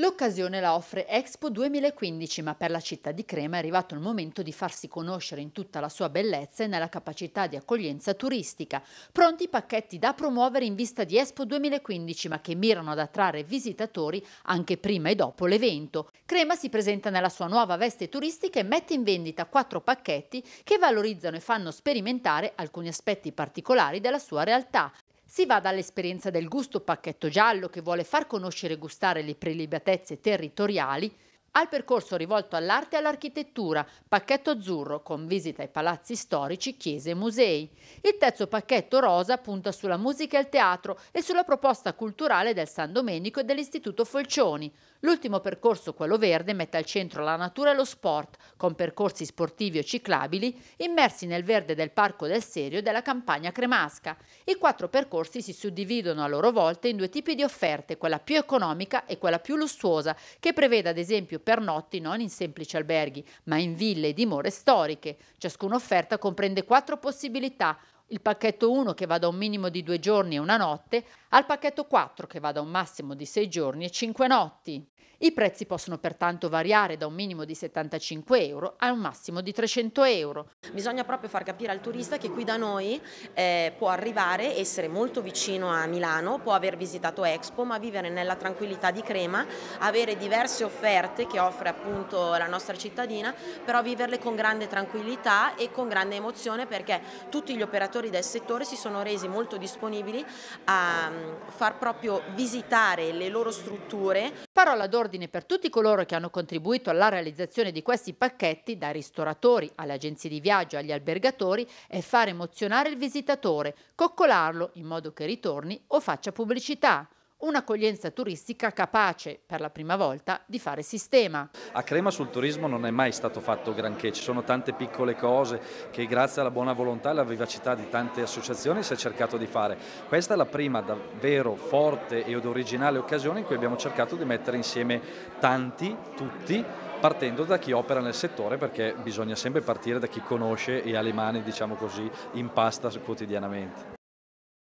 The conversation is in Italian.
L'occasione la offre Expo 2015, ma per la città di Crema è arrivato il momento di farsi conoscere in tutta la sua bellezza e nella capacità di accoglienza turistica. Pronti i pacchetti da promuovere in vista di Expo 2015, ma che mirano ad attrarre visitatori anche prima e dopo l'evento. Crema si presenta nella sua nuova veste turistica e mette in vendita quattro pacchetti che valorizzano e fanno sperimentare alcuni aspetti particolari della sua realtà. Si va dall'esperienza del gusto pacchetto giallo che vuole far conoscere e gustare le prelibatezze territoriali al percorso rivolto all'arte e all'architettura, pacchetto azzurro con visita ai palazzi storici, chiese e musei. Il terzo pacchetto rosa punta sulla musica e il teatro e sulla proposta culturale del San Domenico e dell'Istituto Folcioni. L'ultimo percorso, quello verde, mette al centro la natura e lo sport, con percorsi sportivi o ciclabili immersi nel verde del Parco del Serio e della campagna cremasca. I quattro percorsi si suddividono a loro volta in due tipi di offerte, quella più economica e quella più lussuosa, che prevede ad esempio pernotti non in semplici alberghi, ma in ville e dimore storiche. Ciascuna offerta comprende quattro possibilità, il pacchetto 1 che va da un minimo di due giorni e una notte al pacchetto 4 che va da un massimo di sei giorni e cinque notti. I prezzi possono pertanto variare da un minimo di 75 euro a un massimo di 300 euro. Bisogna proprio far capire al turista che qui da noi eh, può arrivare, essere molto vicino a Milano, può aver visitato Expo, ma vivere nella tranquillità di Crema, avere diverse offerte che offre appunto la nostra cittadina, però viverle con grande tranquillità e con grande emozione perché tutti gli operatori lavoratori del settore si sono resi molto disponibili a mm, far proprio visitare le loro strutture. Parola d'ordine per tutti coloro che hanno contribuito alla realizzazione di questi pacchetti, dai ristoratori alle agenzie di viaggio agli albergatori, è far emozionare il visitatore, coccolarlo in modo che ritorni o faccia pubblicità un'accoglienza turistica capace, per la prima volta, di fare sistema. A Crema sul turismo non è mai stato fatto granché, ci sono tante piccole cose che grazie alla buona volontà e alla vivacità di tante associazioni si è cercato di fare. Questa è la prima davvero forte ed originale occasione in cui abbiamo cercato di mettere insieme tanti, tutti, partendo da chi opera nel settore perché bisogna sempre partire da chi conosce e ha le mani, diciamo così, in pasta quotidianamente.